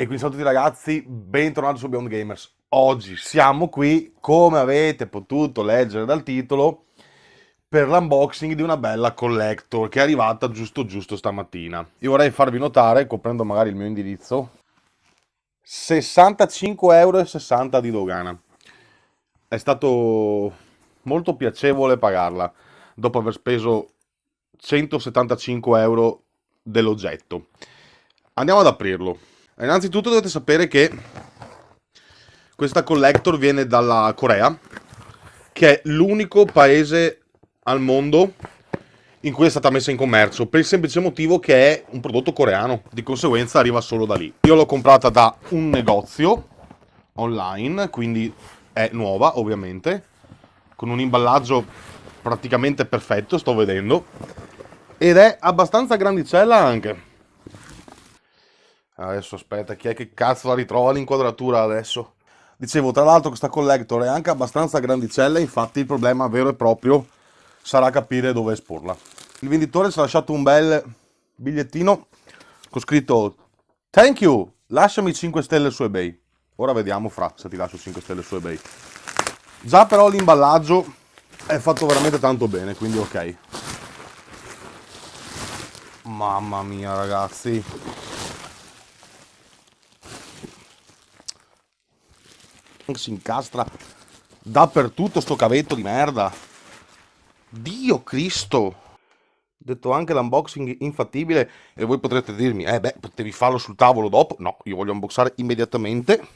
E quindi saluti ragazzi, bentornati su Beyond Gamers. Oggi siamo qui, come avete potuto leggere dal titolo, per l'unboxing di una bella collector che è arrivata giusto giusto stamattina. Io vorrei farvi notare, coprendo magari il mio indirizzo, 65,60 euro di dogana. È stato molto piacevole pagarla, dopo aver speso 175 euro dell'oggetto. Andiamo ad aprirlo. Innanzitutto dovete sapere che questa collector viene dalla Corea, che è l'unico paese al mondo in cui è stata messa in commercio, per il semplice motivo che è un prodotto coreano, di conseguenza arriva solo da lì. Io l'ho comprata da un negozio online, quindi è nuova ovviamente, con un imballaggio praticamente perfetto, sto vedendo, ed è abbastanza grandicella anche. Adesso aspetta, chi è che cazzo la ritrova l'inquadratura adesso? Dicevo, tra l'altro questa collector è anche abbastanza grandicella, infatti il problema vero e proprio sarà capire dove esporla. Il venditore si è lasciato un bel bigliettino con scritto Thank you, lasciami 5 stelle su eBay. Ora vediamo fra se ti lascio 5 stelle su eBay. Già però l'imballaggio è fatto veramente tanto bene, quindi ok. Mamma mia ragazzi, Si incastra dappertutto sto cavetto di merda. Dio Cristo! Detto anche l'unboxing infattibile e voi potrete dirmi, eh beh, potevi farlo sul tavolo dopo. No, io voglio unboxare immediatamente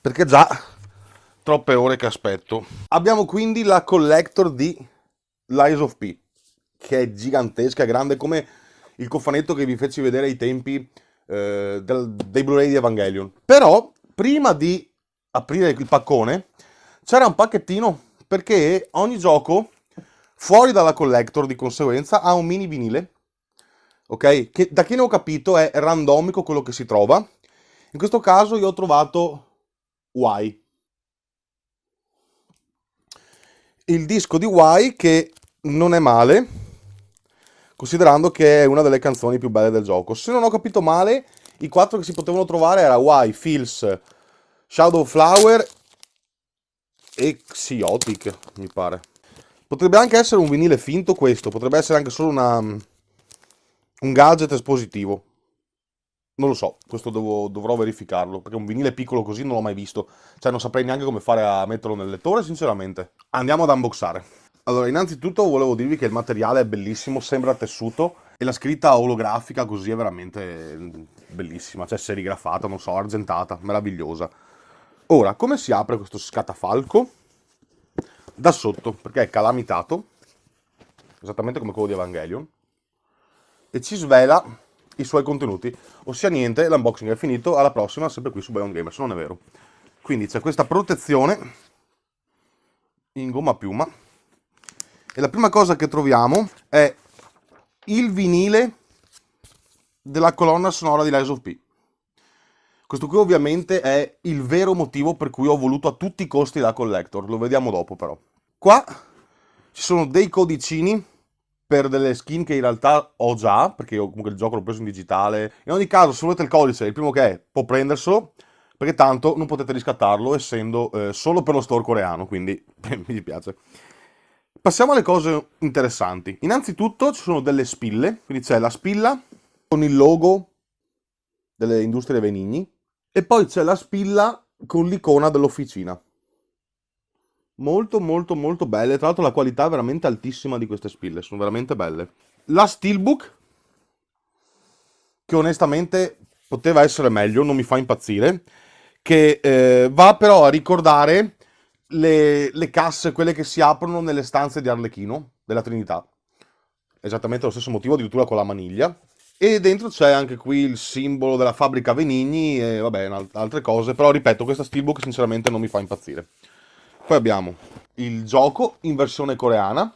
perché già troppe ore che aspetto. Abbiamo quindi la collector di Lies of P, che è gigantesca, grande come il cofanetto che vi feci vedere ai tempi eh, del, dei Blu-ray di Evangelion. Però, prima di aprire il paccone, c'era un pacchettino perché ogni gioco fuori dalla collector di conseguenza ha un mini vinile, ok? Che da chi ne ho capito è randomico quello che si trova. In questo caso io ho trovato Y. Il disco di Y che non è male, considerando che è una delle canzoni più belle del gioco. Se non ho capito male, i quattro che si potevano trovare era Y, Phils, Shadow Flower e Xiotic, mi pare. Potrebbe anche essere un vinile finto questo, potrebbe essere anche solo una, mm, un gadget espositivo. Non lo so, questo devo, dovrò verificarlo, perché un vinile piccolo così non l'ho mai visto. Cioè non saprei neanche come fare a metterlo nel lettore, sinceramente. Andiamo ad unboxare. Allora, innanzitutto volevo dirvi che il materiale è bellissimo, sembra tessuto, e la scritta olografica così è veramente mm, bellissima, cioè serigrafata, non so, argentata, meravigliosa. Ora, come si apre questo scatafalco? Da sotto, perché è calamitato, esattamente come quello di Evangelion, e ci svela i suoi contenuti. Ossia niente, l'unboxing è finito, alla prossima sempre qui su Beyond Gamers, non è vero. Quindi c'è questa protezione in gomma piuma e la prima cosa che troviamo è il vinile della colonna sonora di Lies of P. Questo qui ovviamente è il vero motivo per cui ho voluto a tutti i costi la collector, lo vediamo dopo però. Qua ci sono dei codicini per delle skin che in realtà ho già, perché io comunque il gioco l'ho preso in digitale. In ogni caso, se volete il codice, il primo che è, può prenderselo, perché tanto non potete riscattarlo essendo eh, solo per lo store coreano, quindi mi dispiace. Passiamo alle cose interessanti. Innanzitutto ci sono delle spille, quindi c'è la spilla con il logo delle industrie Venigni, e poi c'è la spilla con l'icona dell'officina. Molto molto molto belle, tra l'altro la qualità è veramente altissima di queste spille, sono veramente belle. La Steelbook, che onestamente poteva essere meglio, non mi fa impazzire, che eh, va però a ricordare le, le casse, quelle che si aprono nelle stanze di Arlecchino, della Trinità. Esattamente lo stesso motivo, addirittura con la maniglia. E dentro c'è anche qui il simbolo della fabbrica Venigni e vabbè, altre cose. Però ripeto, questa steelbook sinceramente non mi fa impazzire. Poi abbiamo il gioco in versione coreana,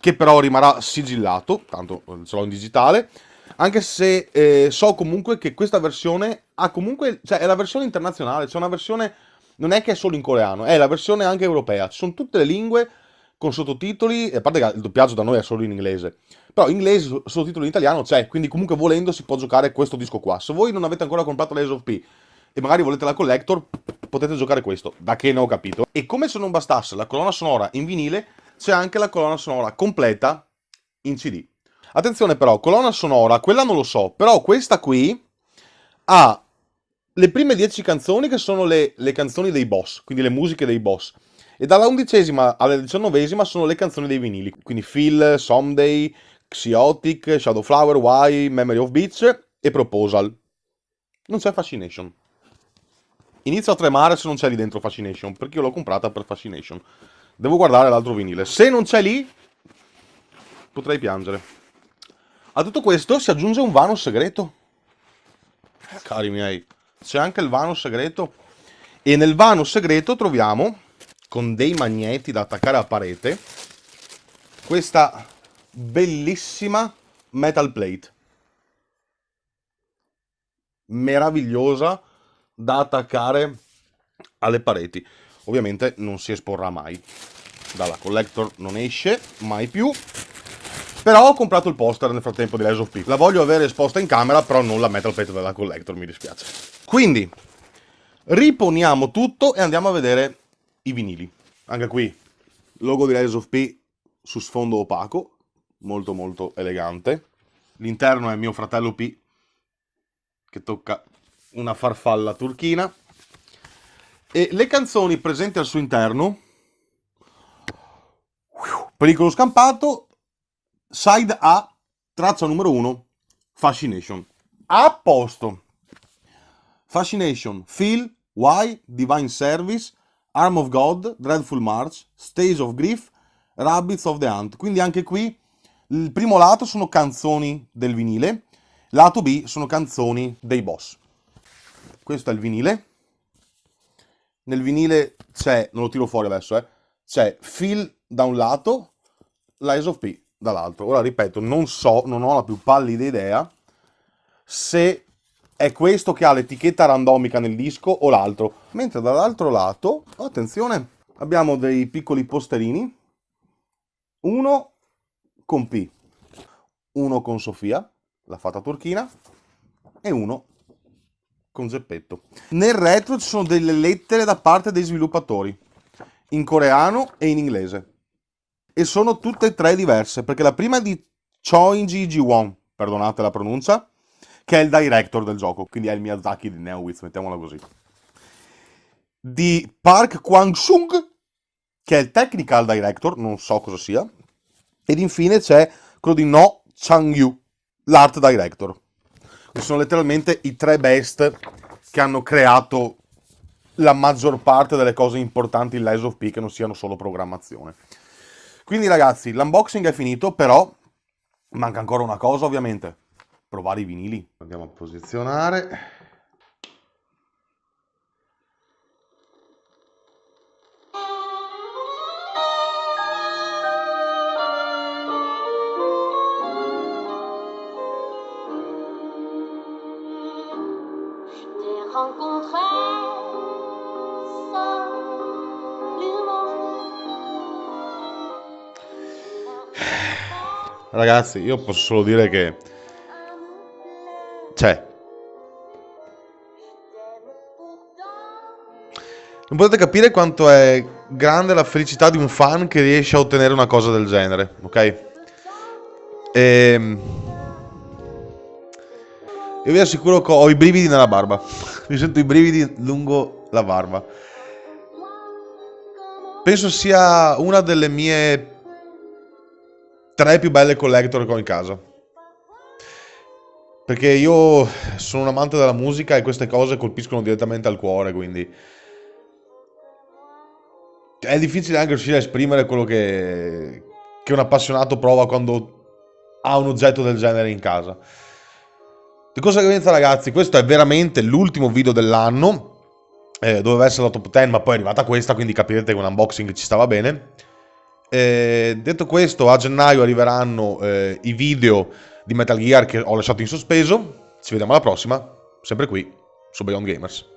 che però rimarrà sigillato, tanto ce l'ho in digitale. Anche se eh, so comunque che questa versione ha comunque... Cioè, è la versione internazionale, c'è cioè una versione... Non è che è solo in coreano, è la versione anche europea. Ci sono tutte le lingue con sottotitoli, a parte che il doppiaggio da noi è solo in inglese, però in inglese sottotitolo in italiano c'è, quindi comunque volendo si può giocare questo disco qua. Se voi non avete ancora comprato la Ace of P e magari volete la Collector, potete giocare questo, da che ne ho capito. E come se non bastasse la colonna sonora in vinile, c'è anche la colonna sonora completa in CD. Attenzione però, colonna sonora, quella non lo so, però questa qui ha le prime 10 canzoni che sono le, le canzoni dei boss, quindi le musiche dei boss. E dalla undicesima alla diciannovesima sono le canzoni dei vinili, quindi Phil, Someday, Xiotic, Shadowflower, Why, Memory of Beach e Proposal. Non c'è Fascination. Inizio a tremare se non c'è lì dentro Fascination, perché io l'ho comprata per Fascination. Devo guardare l'altro vinile. Se non c'è lì, potrei piangere. A tutto questo si aggiunge un vano segreto. Cari miei, c'è anche il vano segreto. E nel vano segreto troviamo con dei magneti da attaccare alla parete questa bellissima metal plate meravigliosa da attaccare alle pareti ovviamente non si esporrà mai dalla collector non esce mai più però ho comprato il poster nel frattempo di Lies of P la voglio avere esposta in camera però non la metal plate della collector mi dispiace quindi riponiamo tutto e andiamo a vedere i vinili. Anche qui, logo di Rise of P su sfondo opaco, molto molto elegante. L'interno è mio fratello P, che tocca una farfalla turchina. E le canzoni presenti al suo interno, Pericolo Scampato, Side A, traccia numero 1, Fascination. A posto. Fascination, Feel, Why, Divine Service, Arm of God, Dreadful March, Stage of Grief, Rabbits of the Hunt. Quindi anche qui il primo lato sono canzoni del vinile, lato B sono canzoni dei boss. Questo è il vinile. Nel vinile c'è, non lo tiro fuori adesso, eh, c'è Phil da un lato, Lies of P dall'altro. Ora ripeto, non so, non ho la più pallida idea se è questo che ha l'etichetta randomica nel disco o l'altro. Mentre dall'altro lato, attenzione, abbiamo dei piccoli posterini, uno con P, uno con Sofia, la fata turchina, e uno con Geppetto. Nel retro ci sono delle lettere da parte dei sviluppatori, in coreano e in inglese. E sono tutte e tre diverse, perché la prima è di Choi Ji Ji Won, perdonate la pronuncia, che è il director del gioco, quindi è il Miyazaki di Neowitz, mettiamola così. Di Park Kwang-sung, che è il technical director, non so cosa sia. Ed infine c'è quello di No Chang-yu, l'art director. Che sono letteralmente i tre best che hanno creato la maggior parte delle cose importanti in Lies of P che non siano solo programmazione. Quindi ragazzi, l'unboxing è finito, però manca ancora una cosa ovviamente provare i vinili. Andiamo a posizionare. Ragazzi, io posso solo dire che Non potete capire quanto è grande la felicità di un fan che riesce a ottenere una cosa del genere, ok? E... Ehm, io vi assicuro che ho i brividi nella barba. Mi sento i brividi lungo la barba. Penso sia una delle mie tre più belle collector che ho in casa. Perché io sono un amante della musica e queste cose colpiscono direttamente al cuore, quindi è difficile anche riuscire a esprimere quello che, che un appassionato prova quando ha un oggetto del genere in casa. Di conseguenza, ragazzi, questo è veramente l'ultimo video dell'anno. Eh, doveva essere la top 10, ma poi è arrivata questa, quindi capirete che un unboxing ci stava bene. Eh, detto questo, a gennaio arriveranno eh, i video di Metal Gear che ho lasciato in sospeso. Ci vediamo alla prossima, sempre qui su Beyond Gamers.